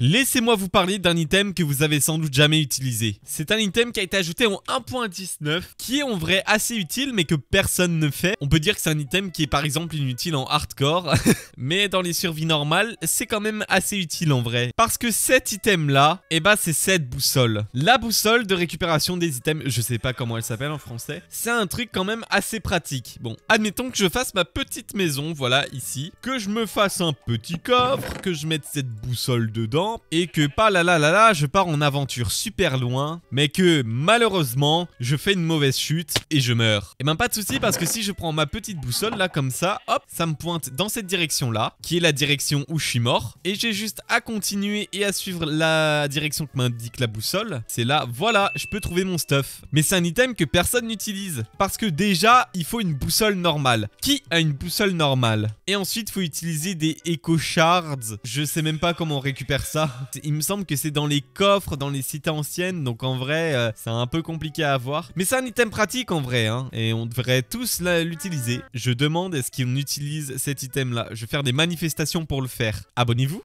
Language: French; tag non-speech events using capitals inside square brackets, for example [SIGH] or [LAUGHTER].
Laissez-moi vous parler d'un item que vous avez sans doute jamais utilisé. C'est un item qui a été ajouté en 1.19, qui est en vrai assez utile mais que personne ne fait. On peut dire que c'est un item qui est par exemple inutile en hardcore, [LAUGHS] mais dans les survies normales, c'est quand même assez utile en vrai. Parce que cet item là, eh ben c'est cette boussole. La boussole de récupération des items, je sais pas comment elle s'appelle en français, c'est un truc quand même assez pratique. Bon, admettons que je fasse ma petite maison, voilà ici, que je me fasse un petit coffre, que je mette cette boussole dedans, et que pas là là là là, je pars en aventure super loin, mais que malheureusement, je fais une mauvaise chute et je meurs. Et eh ben pas de souci parce que si je prends ma petite boussole là comme ça, hop, ça me pointe dans cette direction là, qui est la direction où je suis mort. Et j'ai juste à continuer et à suivre la direction que m'indique la boussole. C'est là, voilà, je peux trouver mon stuff. Mais c'est un item que personne n'utilise parce que déjà, il faut une boussole normale. Qui a une boussole normale Et ensuite, faut utiliser des echo shards. Je sais même pas comment on récupère ça il me semble que c'est dans les coffres, dans les cités anciennes, donc en vrai, euh, c'est un peu compliqué à avoir. Mais c'est un item pratique en vrai, hein, et on devrait tous l'utiliser. Je demande est-ce qu'on utilise cet item-là. Je vais faire des manifestations pour le faire. Abonnez-vous